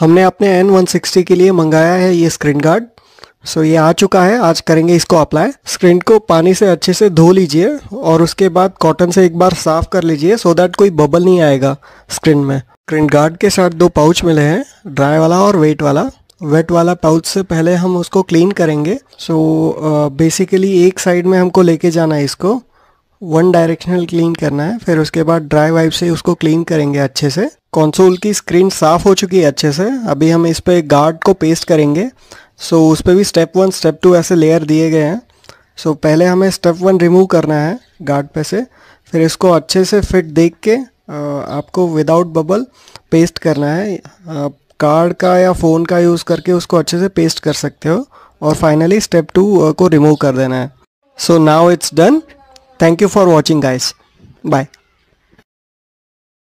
हमने अपने N160 के लिए मंगाया है ये स्क्रीन गार्ड सो ये आ चुका है आज करेंगे इसको अप्लाई स्क्रीन को पानी से अच्छे से धो लीजिए और उसके बाद कॉटन से एक बार साफ कर लीजिए सो दैट कोई बबल नहीं आएगा स्क्रीन में स्क्रीन गार्ड के साथ दो पाउच मिले हैं ड्राई वाला और वेट वाला वेट वाला पाउच से पहले हम उसको क्लीन करेंगे सो so, बेसिकली uh, एक साइड में हमको लेके जाना है इसको वन डायरेक्शनल क्लीन करना है फिर उसके बाद ड्राई वाइप से उसको क्लीन करेंगे अच्छे से कंसोल की स्क्रीन साफ हो चुकी है अच्छे से अभी हम इस पर गार्ड को पेस्ट करेंगे सो so, उस पर भी स्टेप वन स्टेप टू ऐसे लेयर दिए गए हैं सो so, पहले हमें स्टेप वन रिमूव करना है गार्ड पे से फिर इसको अच्छे से फिट देख के आपको विदाउट बबल पेस्ट करना है कार्ड का या फ़ोन का यूज़ करके उसको अच्छे से पेस्ट कर सकते हो और फाइनली स्टेप टू को रिमूव कर देना है so now it's done Thank you for watching guys. Bye.